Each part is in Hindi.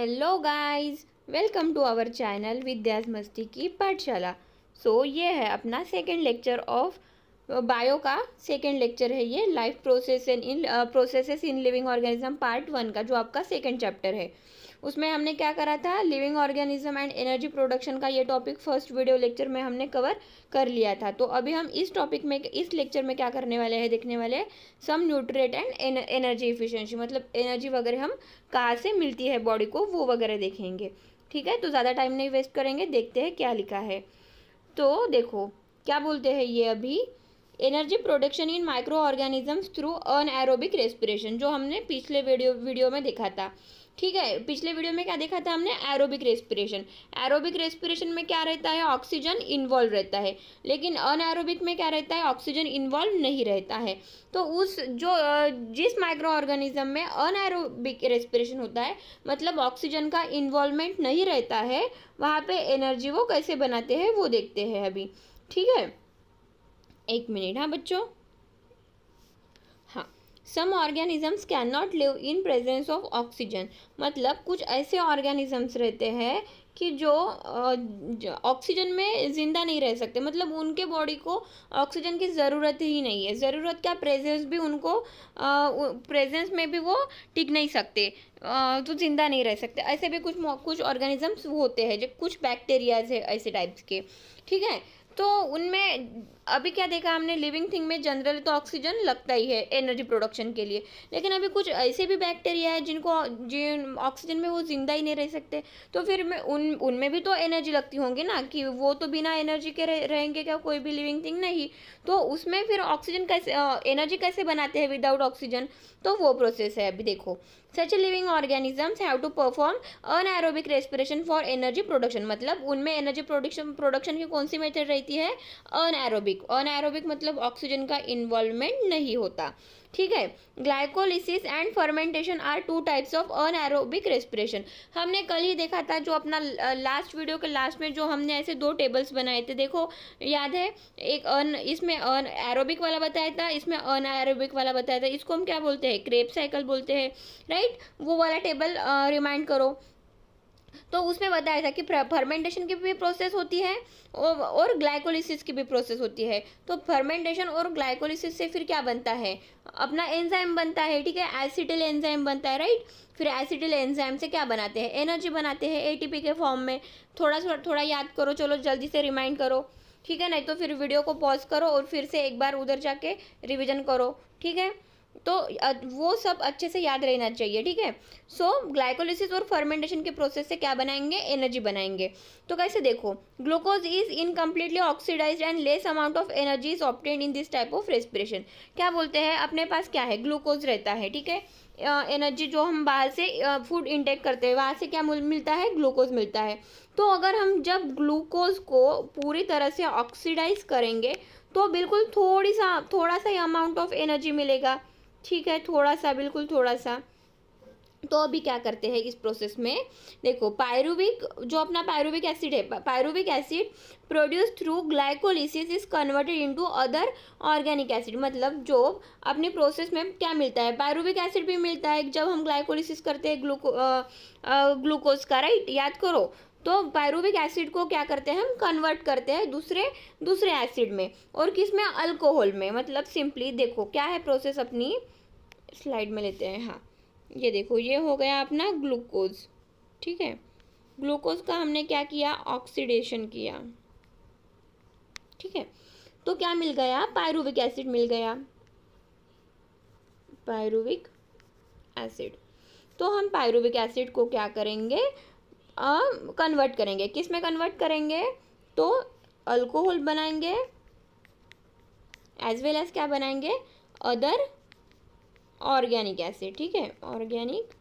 Hello guys welcome to our channel Vidya's मस्ती की पाठशाला सो so, ये है अपना सेकेंड लेक्चर ऑफ बायो का सेकेंड लेक्चर है ये life process in processes in living organism part one का जो आपका सेकेंड चैप्टर है उसमें हमने क्या करा था living organism and energy production का ये टॉपिक फर्स्ट वीडियो लेक्चर में हमने कवर कर लिया था तो अभी हम इस टॉपिक में इस लेक्चर में क्या करने वाले हैं देखने वाले some nutrient and energy efficiency मतलब एनर्जी वगैरह हम कहाँ से मिलती है बॉडी को वो वगैरह देखेंगे ठीक है तो ज़्यादा टाइम नहीं वेस्ट करेंगे देखते हैं क्या लिखा है तो देखो क्या बोलते हैं ये अभी energy production in microorganisms through anaerobic respiration जो हमने पिछले वीडियो वीडियो में देखा था ठीक है पिछले वीडियो में क्या देखा था हमने एरोबिक रेस्पिरेशन एरोबिक रेस्पिरेशन में क्या रहता है ऑक्सीजन इन्वॉल्व रहता है लेकिन अनएरोबिक में क्या रहता है ऑक्सीजन इन्वॉल्व नहीं रहता है तो उस जो जिस माइक्रो ऑर्गेनिज्म में अनएरोबिक रेस्पिरेशन होता है मतलब ऑक्सीजन का इन्वॉल्वमेंट नहीं रहता है वहाँ पर एनर्जी वो कैसे बनाते हैं वो देखते हैं अभी ठीक है एक मिनट हाँ बच्चों some organisms can not live in presence of oxygen मतलब कुछ ऐसे ऑर्गेनिजम्स रहते हैं कि जो ऑक्सीजन में ज़िंदा नहीं रह सकते मतलब उनके बॉडी को ऑक्सीजन की ज़रूरत ही नहीं है ज़रूरत क्या प्रेजेंस भी उनको प्रेजेंस में भी वो टिक नहीं सकते आ, तो ज़िंदा नहीं रह सकते ऐसे भी कुछ कुछ ऑर्गेनिजम्स होते हैं जो कुछ बैक्टीरियाज है ऐसे टाइप्स के ठीक है तो उनमें अभी क्या देखा हमने लिविंग थिंग में जनरली तो ऑक्सीजन लगता ही है एनर्जी प्रोडक्शन के लिए लेकिन अभी कुछ ऐसे भी बैक्टीरिया है जिनको जिन ऑक्सीजन में वो ज़िंदा ही नहीं रह सकते तो फिर में उन उनमें भी तो एनर्जी लगती होंगी ना कि वो तो बिना एनर्जी के रह, रहेंगे क्या कोई भी लिविंग थिंग नहीं तो उसमें फिर ऑक्सीजन कैसे एनर्जी कैसे बनाते हैं विदाउट ऑक्सीजन तो वो प्रोसेस है अभी देखो such living organisms have to perform anaerobic respiration for energy production मतलब उनमें एनर्जी प्रोडक्शन प्रोडक्शन की कौन सी मेथड रहती है अनएरोबिक अनएरोबिक मतलब ऑक्सीजन का इन्वॉल्वमेंट नहीं होता ठीक है glycolysis and fermentation are two types of anaerobic respiration हमने कल ही देखा था जो अपना लास्ट वीडियो के लास्ट में जो हमने ऐसे दो टेबल्स बनाए थे देखो याद है एक अन इसमें अन एरोबिक वाला बताया था इसमें अन एरोबिक वाला बताया था इसको हम क्या बोलते हैं क्रेप साइकिल बोलते हैं राइट वो वाला टेबल रिमाइंड करो तो उसमें बताया था कि फर्मेंटेशन की भी प्रोसेस होती है और ग्लाइकोलिसिस की भी प्रोसेस होती है तो फर्मेंटेशन और ग्लाइकोलिसिस से फिर क्या बनता है अपना एंजाइम बनता है ठीक है एसिडिल एंजाइम बनता है राइट फिर एसिडिल एंजाइम से क्या बनाते हैं एनर्जी बनाते हैं एटीपी के फॉर्म में थोड़ा थोड़ा याद करो चलो जल्दी से रिमाइंड करो ठीक है नहीं तो फिर वीडियो को पॉज करो और फिर से एक बार उधर जाके रिविज़न करो ठीक है तो वो सब अच्छे से याद रहना चाहिए ठीक है सो ग्लाइकोलिसिस और फर्मेंटेशन के प्रोसेस से क्या बनाएंगे एनर्जी बनाएंगे तो कैसे देखो glucose is incompletely oxidize and less amount of energy is obtained in this type of respiration क्या बोलते हैं अपने पास क्या है ग्लूकोज रहता है ठीक है एनर्जी जो हम बाहर से फूड इंटेक करते हैं वहाँ से क्या मिलता है ग्लूकोज मिलता है तो अगर हम जब ग्लूकोज को पूरी तरह से ऑक्सीडाइज करेंगे तो बिल्कुल थोड़ी सा थोड़ा सा ही अमाउंट ऑफ एनर्जी मिलेगा ठीक है थोड़ा सा बिल्कुल थोड़ा सा तो अभी क्या करते हैं इस प्रोसेस में देखो पायरुविक जो अपना पायरुविक एसिड है pyruvic acid produce through glycolysis is converted into other organic acid मतलब जो अपने प्रोसेस में क्या मिलता है पायरुविक एसिड भी मिलता है जब हम ग्लाइकोलिसिस करते हैं ग्लूको ग्लूकोज का राइट याद करो तो पायरूविक एसिड को क्या करते हैं हम कन्वर्ट करते हैं दूसरे दूसरे एसिड में और किस में अल्कोहल में मतलब सिंपली देखो क्या है प्रोसेस अपनी स्लाइड में लेते हैं हाँ ये देखो ये हो गया अपना ग्लूकोज ठीक है ग्लूकोज का हमने क्या किया ऑक्सीडेशन किया ठीक है तो क्या मिल गया पायरूविक एसिड मिल गया पायरूविक एसिड तो हम पायरूविक एसिड को क्या करेंगे कन्वर्ट करेंगे किस में कन्वर्ट करेंगे तो अल्कोहल बनाएंगे एज वेल एज क्या बनाएंगे अदर ऑर्गेनिक एसिड ठीक है ऑर्गेनिक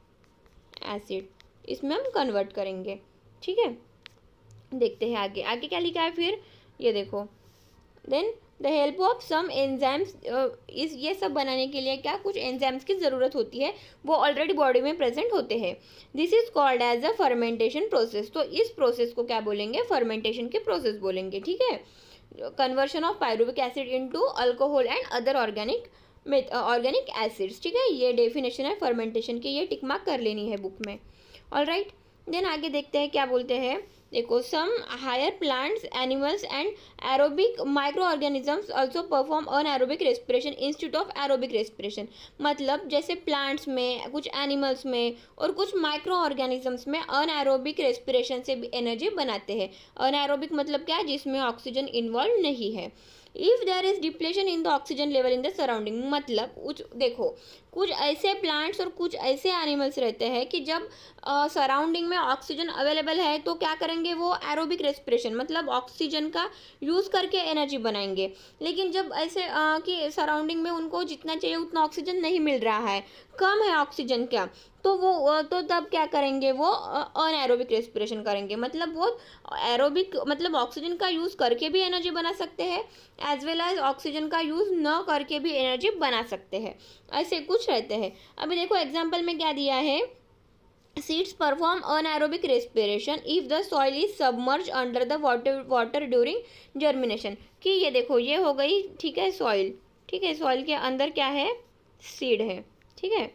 एसिड इसमें हम कन्वर्ट करेंगे ठीक है देखते हैं आगे आगे क्या लिखा है फिर ये देखो then the help of some enzymes इस ये सब बनाने के लिए क्या कुछ एंजाइम्स की ज़रूरत होती है वो ऑलरेडी बॉडी में प्रेजेंट होते हैं this is called as a fermentation process तो इस प्रोसेस को क्या बोलेंगे फर्मेंटेशन के प्रोसेस बोलेंगे ठीक है conversion of pyruvic acid into alcohol and other organic organic acids ठीक है ये डेफिनेशन है फर्मेंटेशन की ये टिकमार्क कर लेनी है बुक में ऑल राइट देन आगे देखते हैं क्या बोलते हैं देखो some higher plants animals and aerobic microorganisms also perform anaerobic respiration institute of aerobic respiration मतलब जैसे प्लांट्स में कुछ एनिमल्स में और कुछ माइक्रो ऑर्गेनिजम्स में अन एरोबिक रेस्पिरेशन से भी एनर्जी बनाते हैं अन एरोबिक मतलब क्या है जिसमें ऑक्सीजन इन्वॉल्व नहीं है if there is depletion in the oxygen level in the surrounding मतलब कुछ देखो कुछ ऐसे प्लांट्स और कुछ ऐसे एनिमल्स रहते हैं कि जब सराउंडिंग uh, में ऑक्सीजन अवेलेबल है तो क्या करेंगे वो एरोबिक रेस्पिरेशन मतलब ऑक्सीजन का यूज़ करके एनर्जी बनाएंगे लेकिन जब ऐसे uh, कि सराउंडिंग में उनको जितना चाहिए उतना ऑक्सीजन नहीं मिल रहा है कम है ऑक्सीजन का तो वो तो तब क्या करेंगे वो अन एरोबिक रेस्पिरेशन करेंगे मतलब वो एरोबिक मतलब ऑक्सीजन का यूज़ करके भी एनर्जी बना सकते हैं एज वेल एज ऑक्सीजन का यूज़ न करके भी एनर्जी बना सकते हैं ऐसे कुछ रहते हैं अभी देखो एग्जाम्पल में क्या दिया है perform anaerobic respiration if the soil is submerge under the water water during germination कि ये देखो ये हो गई ठीक है सॉइल ठीक है सॉइल के अंदर क्या है सीड है ठीक है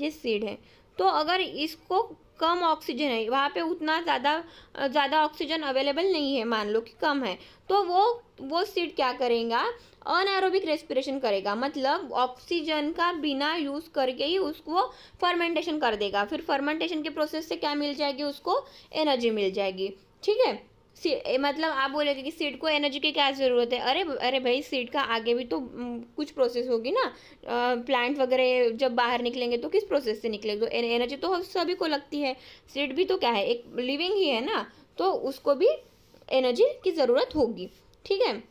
ये सीड है तो अगर इसको कम ऑक्सीजन है वहाँ पे उतना ज़्यादा ज़्यादा ऑक्सीजन अवेलेबल नहीं है मान लो कि कम है तो वो वो सीट क्या करेगा अनएरोबिक रेस्पिरेशन करेगा मतलब ऑक्सीजन का बिना यूज़ करके ही उसको फर्मेंटेशन कर देगा फिर फर्मेंटेशन के प्रोसेस से क्या मिल जाएगी उसको एनर्जी मिल जाएगी ठीक है मतलब आप बोलेगे कि सीड को एनर्जी की क्या ज़रूरत है अरे अरे भाई सीड का आगे भी तो कुछ प्रोसेस होगी ना प्लांट वगैरह जब बाहर निकलेंगे तो किस प्रोसेस से निकलेंगे तो एनर्जी तो सभी को लगती है सीड भी तो क्या है एक लिविंग ही है ना तो उसको भी एनर्जी की ज़रूरत होगी ठीक है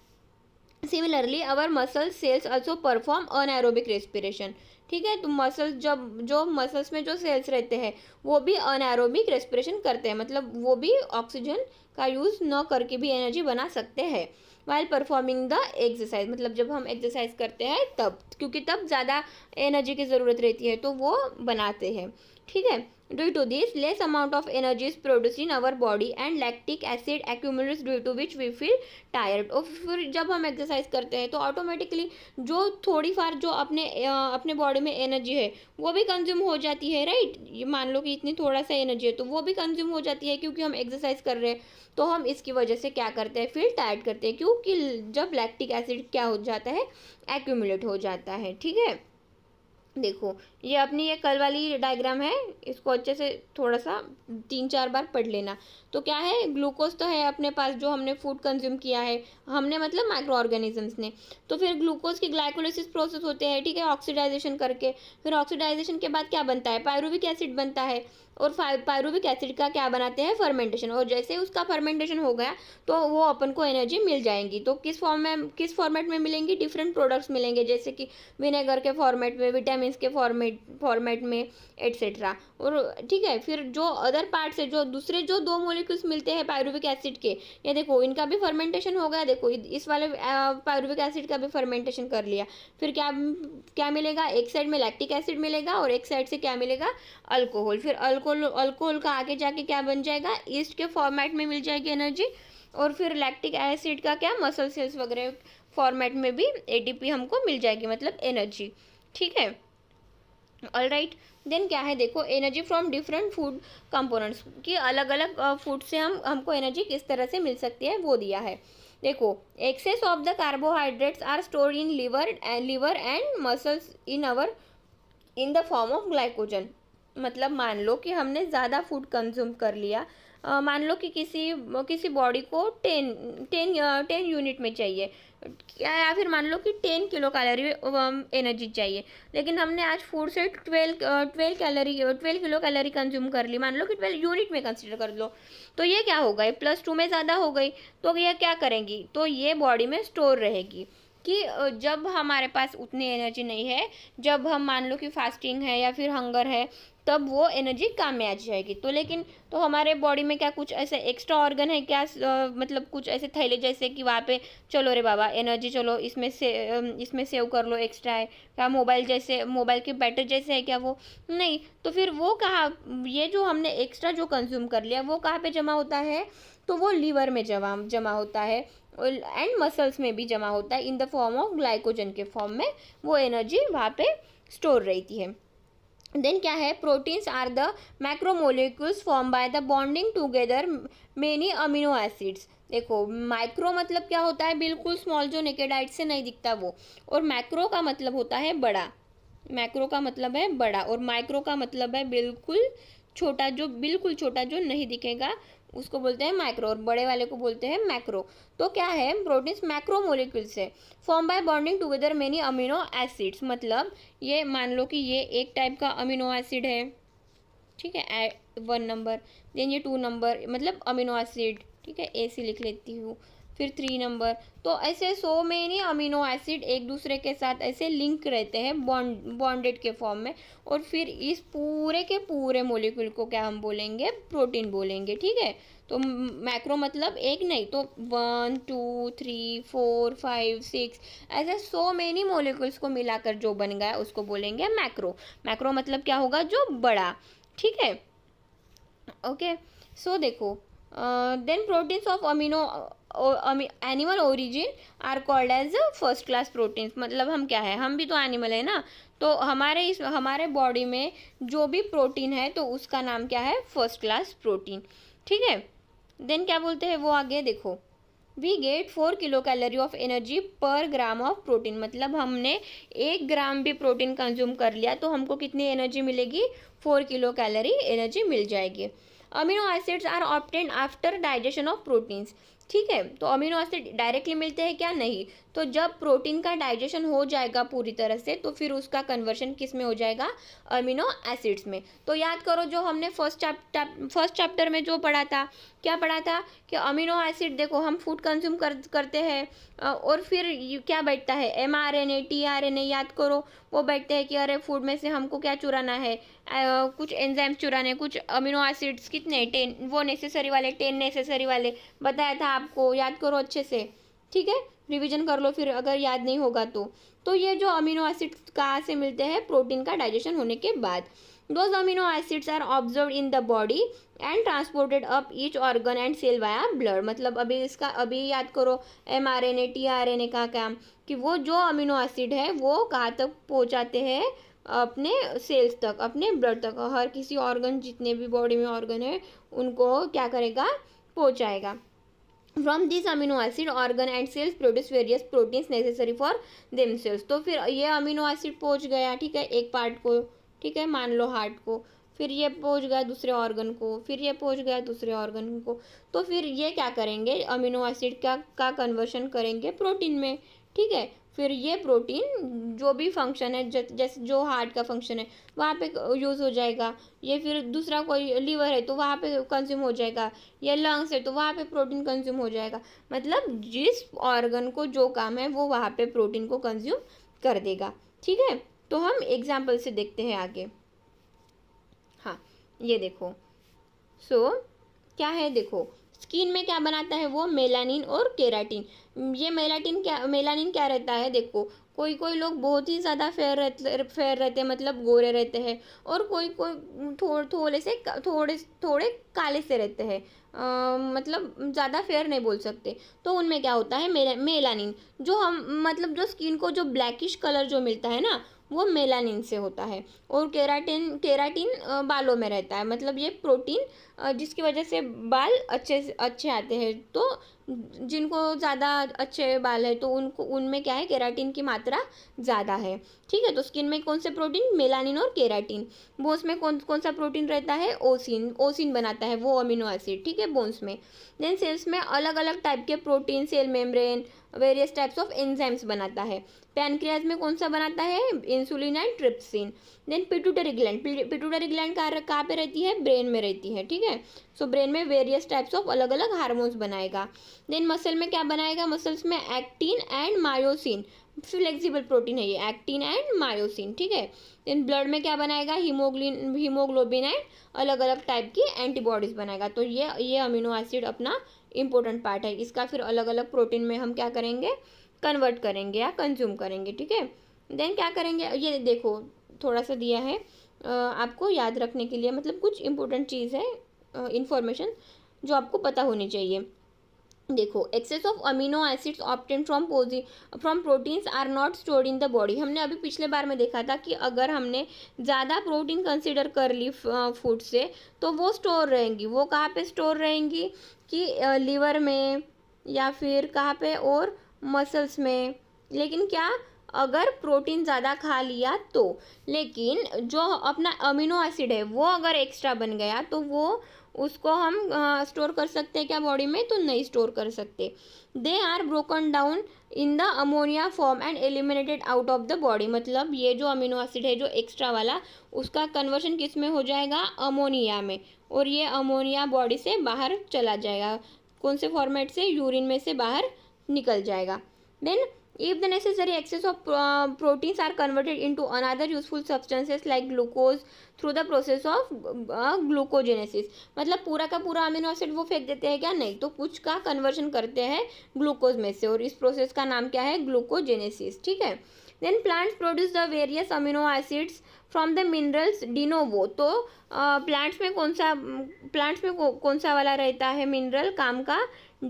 similarly muscle cells cells perform perform aerobic respiration ठीक है तो मसल्स जब जो मसल्स में जो सेल्स रहते हैं वो भी अनैरोबिक रेस्पिरेशन करते हैं मतलब वो भी ऑक्सीजन का यूज़ न करके भी एनर्जी बना सकते हैं वाइल परफॉर्मिंग द एक्सरसाइज मतलब जब हम एक्सरसाइज करते हैं तब क्योंकि तब ज़्यादा एनर्जी की ज़रूरत रहती है तो वो बनाते हैं ठीक है Due to this, less amount of energy is produced in our body and lactic acid accumulates due to which we feel tired. और फिर जब हम एक्सरसाइज करते हैं तो ऑटोमेटिकली जो थोड़ी फार जो अपने अपने बॉडी में एनर्जी है वो भी कंज्यूम हो जाती है राइट ये मान लो कि इतनी थोड़ा सा एनर्जी है तो वो भी कंज्यूम हो जाती है क्योंकि हम एक्सरसाइज कर रहे हैं तो हम इसकी वजह से क्या करते हैं फील टायर्ड करते हैं क्योंकि जब लैक्टिक एसिड क्या हो जाता है एक्यूमुलेट हो जाता है ठीक है देखो ये अपनी ये कल वाली डायग्राम है इसको अच्छे से थोड़ा सा तीन चार बार पढ़ लेना तो क्या है ग्लूकोज तो है अपने पास जो हमने फूड कंज्यूम किया है हमने मतलब माइक्रो ऑर्गेनिजम्स ने तो फिर ग्लूकोज की ग्लाइकोलिसिस प्रोसेस होते हैं ठीक है ऑक्सीडाइजेशन करके फिर ऑक्सीडाइजेशन के बाद क्या बनता है पायरोविक एसिड बनता है और पायरूविक एसिड का क्या बनाते हैं फर्मेंटेशन और जैसे उसका फर्मेंटेशन हो गया तो वो अपन को एनर्जी मिल जाएंगी तो किस फॉर्म में किस फॉर्मेट में मिलेंगी डिफरेंट प्रोडक्ट्स मिलेंगे जैसे कि विनेगर के फॉर्मेट में विटामिन के फॉर्मेट फॉर्मेट में एट्सेट्रा और ठीक है फिर जो अदर पार्ट से जो दूसरे जो दो मोलिक्यूल्स मिलते हैं पायरूविक एसिड के ये देखो इनका भी फर्मेंटेशन हो गया देखो इस वाले पायरूविक एसिड का भी फर्मेंटेशन कर लिया फिर क्या क्या मिलेगा एक साइड में लैक्टिक एसिड मिलेगा और एक साइड से क्या मिलेगा अल्कोहल फिर अल्कोहल अल्कोहल अल्कोहल का आगे जाके क्या बन जाएगा ईस्ट के फॉर्मेट में मिल जाएगी एनर्जी और फिर लैक्टिक एसिड का क्या मसल सेल्स वगैरह फॉर्मेट में भी ए हमको मिल जाएगी मतलब एनर्जी ठीक है ऑल राइट देन क्या है देखो energy from different food components कि अलग अलग फूड से हम हमको एनर्जी किस तरह से मिल सकती है वो दिया है देखो excess of the carbohydrates are store in liver liver and muscles in our in the form of glycogen मतलब मान लो कि हमने ज़्यादा फूड कंज्यूम कर लिया मान लो कि किसी किसी बॉडी को टेन टेन टेन यूनिट में चाहिए या फिर मान लो कि टेन किलो कैलोरी एनर्जी चाहिए लेकिन हमने आज फूड से twelve twelve calorie twelve kilo calorie consume कर ली मान लो कि ट्वेल्व यूनिट में कंसिडर कर लो तो ये क्या होगा प्लस टू में ज़्यादा हो गई तो यह क्या करेंगी तो ये बॉडी में स्टोर रहेगी कि जब हमारे पास उतनी एनर्जी नहीं है जब हम मान लो कि फास्टिंग है या फिर हंगर है तब वो एनर्जी काम में आ जाएगी तो लेकिन तो हमारे बॉडी में क्या कुछ ऐसे एक्स्ट्रा ऑर्गन है क्या आ, मतलब कुछ ऐसे थैले जैसे कि वहाँ पे चलो रे बाबा एनर्जी चलो इसमें से इसमें सेव कर लो एक्स्ट्रा है क्या मोबाइल जैसे मोबाइल के बैटरी जैसे है क्या वो नहीं तो फिर वो कहाँ ये जो हमने एक्स्ट्रा जो कंज्यूम कर लिया वो कहाँ पर जमा होता है तो वो लीवर में जमा जमा होता है एंड मसल्स में भी जमा होता है in the form of glycogen के फॉर्म में वो एनर्जी वहाँ पे स्टोर रहती है देन क्या है proteins are the micromolecules form by the bonding together many amino acids देखो माइक्रो मतलब क्या होता है बिल्कुल स्मॉल जो नेकेडाइट से नहीं दिखता वो और मैक्रो का मतलब होता है बड़ा मैक्रो का मतलब है बड़ा और माइक्रो का मतलब है बिल्कुल छोटा जो बिल्कुल छोटा जो नहीं दिखेगा उसको बोलते हैं माइक्रो और बड़े वाले को बोलते हैं मैक्रो तो क्या है प्रोटीन्स मैक्रो मोलिक्यूल्स है form by bonding together many amino acids मतलब ये मान लो कि ये एक टाइप का अमीनो एसिड है ठीक है वन नंबर देन ये टू नंबर मतलब अमीनो एसिड ठीक है ए सी लिख लेती हूँ फिर थ्री नंबर तो ऐसे सो मैनी अमीनो एसिड एक दूसरे के साथ ऐसे लिंक रहते हैं बॉन्ड बॉन्डेड के फॉर्म में और फिर इस पूरे के पूरे मोलिकुल को क्या हम बोलेंगे प्रोटीन बोलेंगे ठीक है तो मैक्रो मतलब एक नहीं तो one two three four five six ऐसे सो मैनी मोलिकुल्स को मिलाकर जो बन गया उसको बोलेंगे मैक्रो मैक्रो मतलब क्या होगा जो बड़ा ठीक है ओके सो देखो then proteins of amino animal origin are called as first class proteins मतलब हम क्या है हम भी तो एनिमल है ना तो हमारे इस हमारे बॉडी में जो भी प्रोटीन है तो उसका नाम क्या है फर्स्ट क्लास प्रोटीन ठीक है देन क्या बोलते हैं वो आगे देखो we get four kilo calorie of energy per gram of protein मतलब हमने एक ग्राम भी प्रोटीन कंज्यूम कर लिया तो हमको कितनी एनर्जी मिलेगी फोर किलो कैलोरी एनर्जी मिल जाएगी amino acids are obtain after digestion of proteins ठीक है तो अमीनो एसिड डायरेक्टली मिलते हैं क्या नहीं तो जब प्रोटीन का डाइजेशन हो जाएगा पूरी तरह से तो फिर उसका कन्वर्शन किस में हो जाएगा अमीनो एसिड्स में तो याद करो जो हमने फर्स्ट चैप्टर फर्स्ट चैप्टर में जो पढ़ा था क्या पढ़ा था कि अमीनो एसिड देखो हम फूड कंज्यूम कर, करते हैं और फिर क्या बैठता है M R N A T R N A याद करो वो बैठते हैं कि अरे फूड में से हमको क्या चुराना है कुछ एंजाइम चुराने कुछ अमीनो एसिड्स कितने टेन वो नेसेसरी वाले टेन नेसेसरी वाले बताया था आपको याद करो अच्छे से ठीक है रिवीजन कर लो फिर अगर याद नहीं होगा तो तो ये जो अमीनो एसिड्स कहाँ से मिलते हैं प्रोटीन का डाइजेशन होने के बाद those amino acids are observe in the body and transported up each organ and cell via blood मतलब अभी इसका अभी याद करो M R N A T R N A का काम कि वो जो अमीनो एसिड है वो कहाँ तक पहुँचाते हैं अपने सेल्स तक अपने ब्लड तक हर किसी ऑर्गन जितने भी बॉडी में ऑर्गन है उनको क्या करेगा पहुँचाएगा from this amino acid organ and cells produce various proteins necessary for them cells तो फिर ये अमीनो एसिड पहुँच गया ठीक है एक पार्ट को ठीक है मान लो हार्ट को फिर ये पहुँच गया दूसरे ऑर्गन को फिर ये पहुँच गया दूसरे ऑर्गन को तो फिर ये क्या करेंगे अमीनो एसिड का का कन्वर्शन करेंगे प्रोटीन में ठीक है फिर ये प्रोटीन जो भी फंक्शन है जैसे जो हार्ट का फंक्शन है वहाँ पे यूज़ हो जाएगा ये फिर दूसरा कोई लीवर है तो वहाँ पे कंज्यूम हो जाएगा या लंग्स है तो वहाँ पे प्रोटीन कंज्यूम हो जाएगा मतलब जिस ऑर्गन को जो काम है वो वहाँ पे प्रोटीन को कंज्यूम कर देगा ठीक है तो हम एग्जाम्पल से देखते हैं आगे हाँ ये देखो सो so, क्या है देखो स्किन में क्या बनाता है वो मेलानिन और केराटिन ये मेलाटिन क्या मेलानिन क्या रहता है देखो कोई कोई लोग बहुत ही ज़्यादा फेयर रहते फेयर रहते हैं मतलब गोरे रहते हैं और कोई कोई थोड़ थोड़े से थोड़े थोड़े काले से रहते हैं मतलब ज़्यादा फेयर नहीं बोल सकते तो उनमें क्या होता है मेला मेलानिन जो हम मतलब जो स्किन को जो ब्लैकिश कलर जो मिलता है ना वो मेलानिन से होता है और केराटिन केराटिन बालों में रहता है मतलब ये प्रोटीन जिसकी वजह से बाल अच्छे से अच्छे आते हैं तो जिनको ज़्यादा अच्छे बाल है तो उनको उनमें क्या है केराटिन की मात्रा ज़्यादा है ठीक है तो स्किन में कौन से प्रोटीन मेलानिन और केराटिन बोन्स में कौन कौन सा प्रोटीन रहता है ओसिन ओसिन बनाता है वो अमीनो एसिड ठीक है बोन्स में देन सेल्स में अलग अलग टाइप के protein cell membrane various types of enzymes बनाता है पैनक्रियाज में कौन सा बनाता है insulin and trypsin then pituitary gland pituitary gland कहाँ पर रहती है ब्रेन में रहती है ठीक है है सो so, ब्रेन में वेरियस टाइप्स ऑफ अलग अलग हार्मोन्स बनाएगा देन मसल में क्या बनाएगा मसल्स में actin and myosin flexible protein है ये एक्टिन एंड मायोसिन ठीक है देन ब्लड में क्या बनाएगा हीमोग्लिन हीमोग्लोबिन एंड अलग अलग टाइप की एंटीबॉडीज़ बनाएगा तो ये ये अमीनो एसिड अपना इंपॉर्टेंट पार्ट है इसका फिर अलग अलग प्रोटीन में हम क्या करेंगे कन्वर्ट करेंगे या कंज्यूम करेंगे ठीक है देन क्या करेंगे ये देखो थोड़ा सा दिया है आपको याद रखने के लिए मतलब कुछ इंपॉर्टेंट चीज़ है इन्फॉर्मेशन जो आपको पता होनी चाहिए देखो excess of amino acids obtain from पोजी from proteins are not stored in the body हमने अभी पिछले बार में देखा था कि अगर हमने ज़्यादा प्रोटीन कंसिडर कर ली फूड से तो वो स्टोर रहेंगी वो कहाँ पे स्टोर रहेंगी कि लीवर में या फिर कहाँ पे और मसल्स में लेकिन क्या अगर प्रोटीन ज़्यादा खा लिया तो लेकिन जो अपना अमीनो एसिड है वो अगर एक्स्ट्रा बन गया तो वो उसको हम स्टोर कर सकते हैं क्या बॉडी में तो नहीं स्टोर कर सकते they are broken down in the ammonia form and eliminated out of the body मतलब ये जो अमीनो एसिड है जो एक्स्ट्रा वाला उसका कन्वर्शन किस में हो जाएगा अमोनिया में और ये अमोनिया बॉडी से बाहर चला जाएगा कौन से फॉर्मेट से यूरिन में से बाहर निकल जाएगा then If the necessary excess of uh, proteins are converted into another useful substances like glucose through the process of uh, glucogenesis मतलब पूरा का पूरा अमीनो एसिड वो फेंक देते हैं क्या नहीं तो कुछ का कन्वर्जन करते हैं ग्लूकोज में से और इस प्रोसेस का नाम क्या है ग्लूकोजेनेसिस ठीक है then plants produce the various amino acids from the minerals de novo तो प्लांट्स uh, में कौन सा प्लांट्स में कौन सा वाला रहता है मिनरल काम का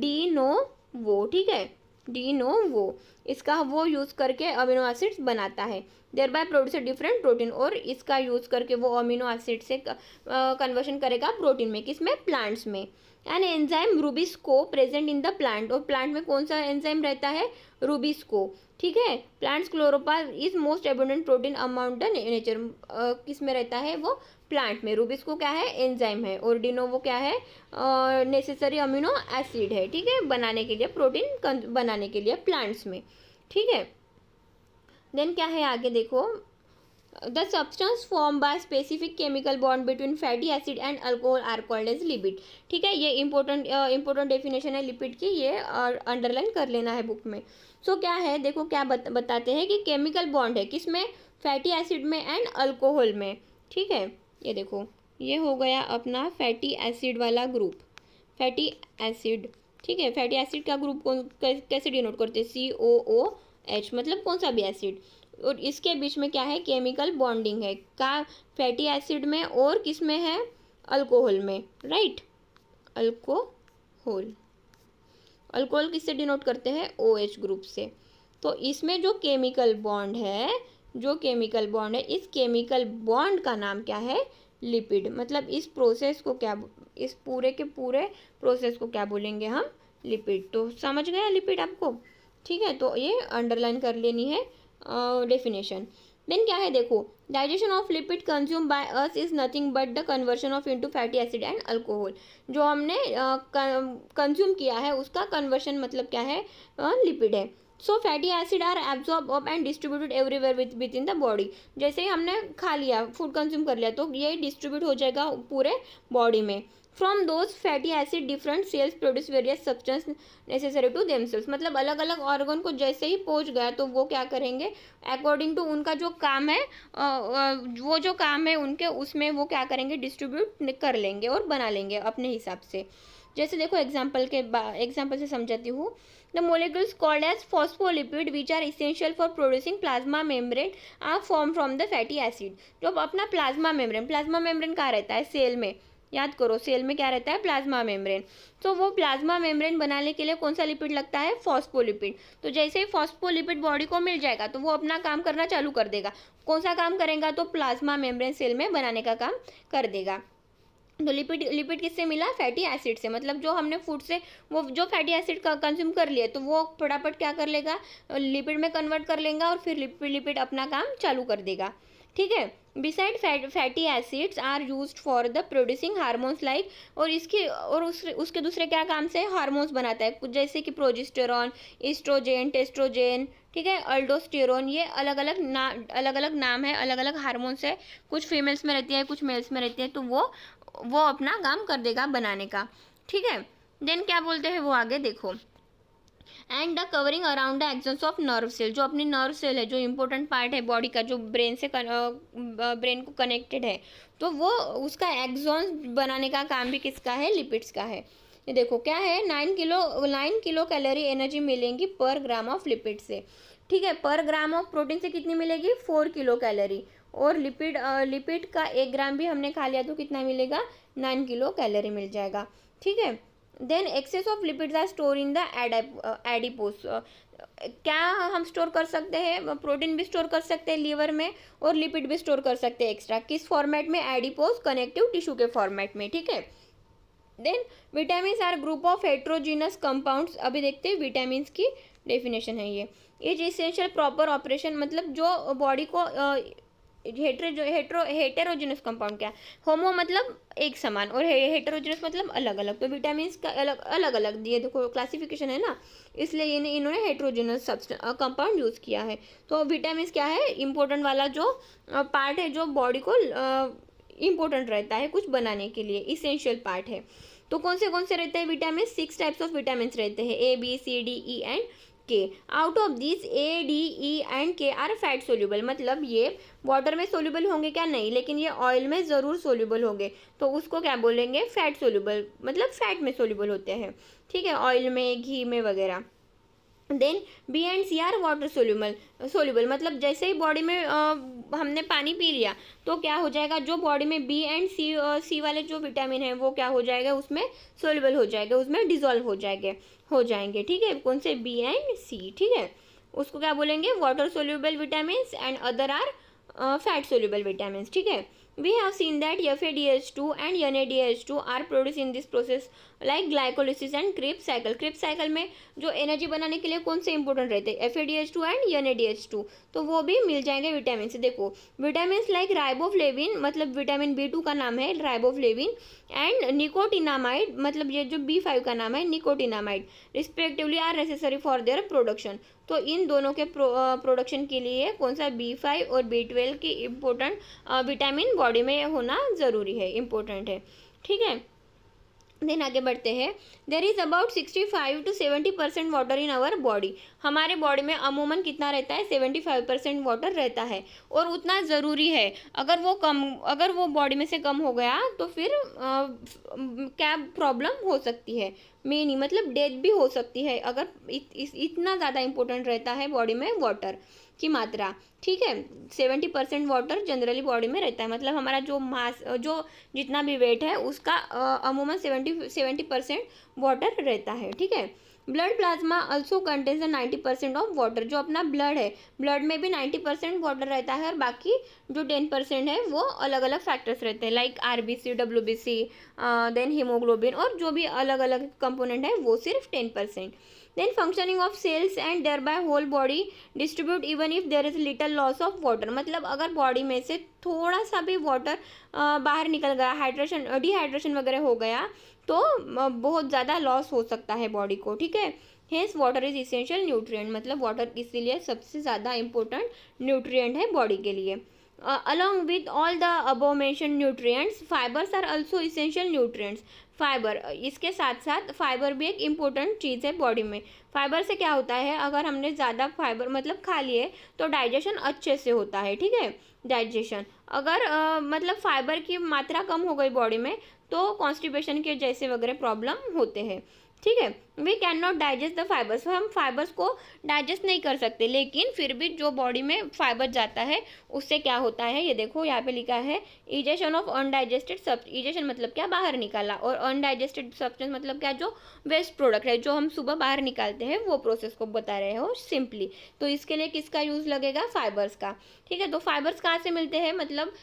डिनोवो ठीक है डी नो वो इसका वो यूज़ करके अमीनो एसिड्स बनाता है thereby produce different protein और इसका यूज़ करके वो अमीनो एसिड से कन्वर्शन करेगा प्रोटीन में किस में प्लांट्स में and enzyme rubisco present in the plant और प्लांट में कौन सा एंजाइम रहता है रूबिस को ठीक है plants chloroplast is most abundant protein amount nature किस में रहता है वो प्लांट में रूबिस्को क्या है एंजाइम है और डिनोवो क्या है नेसेसरी अमीनो एसिड है ठीक है बनाने के लिए प्रोटीन बनाने के लिए प्लांट्स में ठीक है देन क्या है आगे देखो the substance form by specific chemical bond between fatty acid and alcohol are called as lipid ठीक है ये इंपॉर्टेंट इंपॉर्टेंट डेफिनेशन है लिपिड की ये और अंडरलाइन कर लेना है बुक में सो so, क्या है देखो क्या बत, बताते हैं कि केमिकल बॉन्ड है किस में फैटी एसिड में एंड अल्कोहल में ठीक है ये देखो ये हो गया अपना फैटी एसिड वाला ग्रुप फैटी एसिड ठीक है फैटी एसिड का ग्रुप कौन कैसे डिनोट करते हैं सी ओ ओ एच मतलब कौन सा भी एसिड और इसके बीच में क्या है केमिकल बॉन्डिंग है का फैटी एसिड में और किस में है अल्कोहल में राइट अल्कोहल अल्कोहल किससे डिनोट करते हैं ओ एच ग्रुप से तो इसमें जो केमिकल बॉन्ड है जो केमिकल बॉन्ड है इस केमिकल बॉन्ड का नाम क्या है लिपिड मतलब इस प्रोसेस को क्या इस पूरे के पूरे प्रोसेस को क्या बोलेंगे हम लिपिड तो समझ गया लिपिड आपको ठीक है तो ये अंडरलाइन कर लेनी है डेफिनेशन देन क्या है देखो digestion of lipid consume by us is nothing but the conversion of into fatty acid and alcohol जो हमने कंज्यूम uh, किया है उसका कन्वर्शन मतलब क्या है लिपिड uh, है so fatty acid are absorb up and distributed everywhere within the body जैसे ही हमने खा लिया फूड कंज्यूम कर लिया तो ये डिस्ट्रीब्यूट हो जाएगा पूरे बॉडी में from those fatty acid different cells produce various substance necessary to them cells मतलब अलग अलग ऑर्गन को जैसे ही पहुंच गया तो वो क्या करेंगे अकॉर्डिंग टू उनका जो काम है वो जो काम है उनके उसमें वो क्या करेंगे डिस्ट्रीब्यूट कर लेंगे और बना लेंगे अपने हिसाब से जैसे देखो एग्जाम्पल के एग्जाम्पल से समझाती हूँ the molecules called as phospholipid which are essential for producing plasma membrane are form from the fatty acid जो अपना प्लाज्मा मेम्ब्रेन प्लाज्मा मेम्ब्रेन कहाँ रहता है सेल में याद करो सेल में क्या रहता है प्लाज्मा मेम्ब्रेन तो वो प्लाज्मा मेम्ब्रेन बनाने के लिए कौन सा लिपिड लगता है फॉस्फोलिपिड तो जैसे ही फॉस्फोलिपिड बॉडी को मिल जाएगा तो वो अपना काम करना चालू कर देगा कौन सा काम करेगा तो प्लाज्मा मेम्ब्रेन सेल में बनाने का काम कर देगा तो लिपिड लिपिड किससे मिला फैटी एसिड से मतलब जो हमने फूड से वो जो फैटी एसिड का कंज्यूम कर लिया तो वो फटाफट क्या कर लेगा लिपिड में कन्वर्ट कर लेगा और फिर लिपिड लिपिड अपना काम चालू कर देगा ठीक है beside fat fatty acids are use for the producing hormones like और इसके और उस, उसके दूसरे क्या काम से हारमोन्स बनाता है जैसे कि प्रोजिस्टेरॉन इस्ट्रोजेन टेस्ट्रोजेन ठीक है अल्डोस्टेरोन ये अलग अलग ना अलग अलग नाम है अलग अलग हारमोन्स है कुछ फीमेल्स में रहती है कुछ मेल्स में रहती है तो वो वो अपना काम कर देगा बनाने का ठीक है देन क्या बोलते हैं वो आगे देखो and the covering around the axons of nerve cell जो अपनी नर्व सेल है जो इम्पोर्टेंट पार्ट है बॉडी का जो ब्रेन से ब्रेन को कनेक्टेड है तो वो उसका एक्सॉन्स बनाने का काम भी किसका है लिपिड्स का है ये देखो क्या है nine kilo nine kilo calorie energy मिलेगी पर ग्राम ऑफ लिपिड से ठीक है पर ग्राम ऑफ प्रोटीन से कितनी मिलेगी फोर किलो कैलोरी और लिपिड लिपिड का एक ग्राम भी हमने खा लिया तो कितना मिलेगा नाइन किलो कैलोरी मिल जाएगा ठीक है then excess of lipids are store in the adipose क्या हम स्टोर कर सकते हैं प्रोटीन भी स्टोर कर सकते हैं लीवर में और लिपिड भी स्टोर कर सकते हैं एक्स्ट्रा किस फॉर्मेट में एडिपोस कनेक्टिव टिश्यू के फॉर्मेट में ठीक है then vitamin are group of heterogeneous compounds अभी देखते हैं विटामिन की डेफिनेशन है ये इज इसेंशियल प्रॉपर ऑपरेशन मतलब जो बॉडी को हेट्रेजो हेट्रो हेटेरोजिनस कंपाउंड क्या होमो मतलब एक समान और हेटेरोजिनस मतलब अलग अलग तो विटामिन का अलग अलग अलग दिए देखो क्लासिफिकेशन है ना इसलिए इन्हें इन्होंने हेट्रोजिनस कंपाउंड यूज़ किया है तो विटामिन क्या है इम्पोर्टेंट वाला जो पार्ट है जो बॉडी को इम्पोर्टेंट रहता है कुछ बनाने के लिए इसेंशियल पार्ट है तो कौन से कौन से रहते हैं vitamin six types of vitamin रहते हैं A B C D E and K out of this A D E and K are fat soluble मतलब ये वाटर में सोल्यूबल होंगे क्या नहीं लेकिन ये ऑयल में ज़रूर सोल्यूबल होंगे तो उसको क्या बोलेंगे फैट सोल्यूबल मतलब फैट में सोल्यूबल होते हैं ठीक है ऑयल में घी में वगैरह then B and C are water soluble soluble मतलब जैसे ही बॉडी में आ, हमने पानी पी लिया तो क्या हो जाएगा जो बॉडी में बी एंड सी सी वाले जो विटामिन है वो क्या हो जाएगा उसमें सोल्यूबल हो जाएगा उसमें डिजोल्व हो जाएंगे हो जाएंगे ठीक है कौन से बी एंड सी ठीक है उसको क्या बोलेंगे water soluble vitamin and other are fat soluble vitamin ठीक है We have seen that FADH2 and NADH2 are produced in this process like glycolysis and Krebs cycle. Krebs cycle में जो एनर्जी बनाने के लिए कौन से इंपॉर्टेंट रहते हैं FADH2 एंड NADH2 तो वो भी मिल जाएंगे विटामिन से देखो विटामिन लाइक राइबोफ्लेविन मतलब विटामिन बी टू का नाम है राइबोफ्लेविन एंड निकोटिनामाइड मतलब ये जो बी फाइव का नाम है nicotinamide respectively are necessary for their production तो इन दोनों के प्रो, प्रोडक्शन के लिए कौन सा बी फाइव और बी ट्वेल्व की इम्पोर्टेंट विटामिन बॉडी में होना ज़रूरी है इम्पोर्टेंट है ठीक है देन आगे बढ़ते हैं there is about sixty five to seventy percent water in our body हमारे बॉडी में अमूमन कितना रहता है सेवेंटी फाइव परसेंट वाटर रहता है और उतना ज़रूरी है अगर वो कम अगर वो बॉडी में से कम हो गया तो फिर आ, क्या प्रॉब्लम हो सकती है मेनी मतलब डेथ भी हो सकती है अगर इत, इत, इतना ज़्यादा इंपॉर्टेंट रहता है बॉडी में वाटर की मात्रा ठीक है seventy percent water generally body में रहता है मतलब हमारा जो मास जो जितना भी वेट है उसका अमूमन सेवेंटी सेवेंटी परसेंट वाटर रहता है ठीक है blood plasma also contains ninety percent of water जो अपना ब्लड है ब्लड में भी नाइन्टी परसेंट वाटर रहता है और बाकी जो टेन परसेंट है वो अलग अलग फैक्टर्स रहते हैं like R B C W B C then haemoglobin और जो भी अलग अलग कंपोनेंट है वो सिर्फ ten percent then functioning of cells and thereby whole body distribute even if there is little loss of water मतलब अगर बॉडी में से थोड़ा सा भी वाटर बाहर निकल गया हाइड्रेशन डिहाइड्रेशन वगैरह हो गया तो बहुत ज़्यादा लॉस हो सकता है बॉडी को ठीक है hence water is essential nutrient मतलब वाटर इसीलिए सबसे ज़्यादा इम्पोर्टेंट न्यूट्रिएंट है बॉडी के लिए अलॉन्ग विद ऑल द अबोमेशन nutrients fibres are also essential nutrients fibre इसके साथ साथ फाइबर भी एक इम्पोर्टेंट चीज़ है बॉडी में फाइबर से क्या होता है अगर हमने ज़्यादा फाइबर मतलब खा लिए तो डाइजेशन अच्छे से होता है ठीक है डाइजेशन अगर आ, मतलब फाइबर की मात्रा कम हो गई बॉडी में तो कॉन्स्टिपेशन के जैसे वगैरह प्रॉब्लम होते हैं ठीक है we can not digest the fibres हम फाइबर्स को डाइजेस्ट नहीं कर सकते लेकिन फिर भी जो बॉडी में फाइबर जाता है उससे क्या होता है ये देखो यहाँ पे लिखा है इजेशन ऑफ अनडाइजेस्टेड सब इजेशन मतलब क्या बाहर निकाला और अनडाइजेस्टेड सब्सटेंस मतलब क्या जो वेस्ट प्रोडक्ट है जो हम सुबह बाहर निकालते हैं वो प्रोसेस को बता रहे हो सिंपली तो इसके लिए किसका यूज़ लगेगा फाइबर्स का ठीक है तो फाइबर्स कहाँ से मिलते हैं मतलब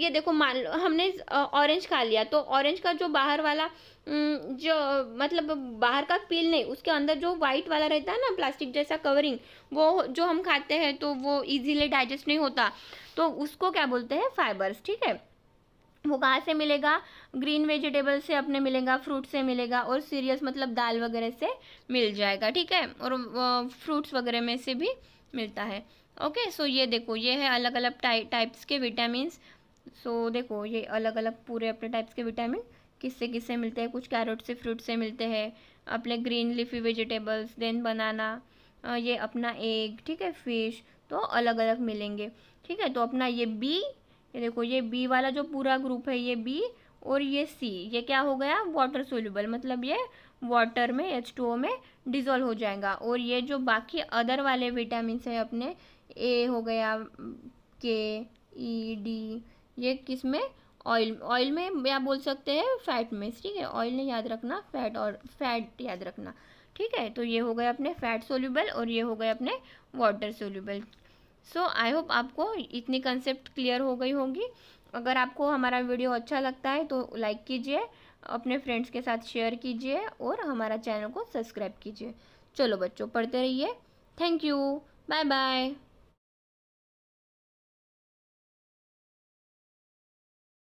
ये देखो मान लो हमने ऑरेंज खा लिया तो ऑरेंज का जो बाहर वाला जो मतलब बाहर का मतलब पील नहीं उसके अंदर जो वाइट वाला रहता है ना प्लास्टिक जैसा कवरिंग वो जो हम खाते हैं तो वो इजीली डाइजेस्ट नहीं होता तो उसको क्या बोलते हैं फाइबर्स ठीक है वो कहाँ से मिलेगा ग्रीन वेजिटेबल से अपने मिलेगा फ्रूट से मिलेगा और सीरियस मतलब दाल वगैरह से मिल जाएगा ठीक है और फ्रूट्स वगैरह में से भी मिलता है ओके सो ये देखो ये है अलग अलग टाइप टाइप्स के विटामिन सो देखो ये अलग अलग पूरे अपने टाइप्स के विटामिन किससे किससे मिलते हैं कुछ कैरेट से फ्रूट से मिलते हैं अपने green leafy vegetables then banana ये अपना एग ठीक है फिश तो अलग अलग मिलेंगे ठीक है तो अपना ये बी ये देखो ये बी वाला जो पूरा ग्रुप है ये बी और ये सी ये क्या हो गया वाटर सोल्यूबल मतलब ये वाटर में एच टू ओ में डिज़ोल्व हो जाएगा और ये जो बाकी अदर वाले विटामिन है अपने ए हो गया के ई e, डी ये किस में ऑयल ऑयल में या बोल सकते हैं फैट में ठीक है ऑयल ने याद रखना फैट और फैट याद रखना ठीक है तो ये हो गए अपने फैट सोल्यूबल और ये हो गए अपने water soluble so I hope आपको इतनी कंसेप्ट क्लियर हो गई होगी अगर आपको हमारा वीडियो अच्छा लगता है तो लाइक कीजिए अपने फ्रेंड्स के साथ शेयर कीजिए और हमारा चैनल को सब्सक्राइब कीजिए चलो बच्चों पढ़ते रहिए थैंक यू बाय बाय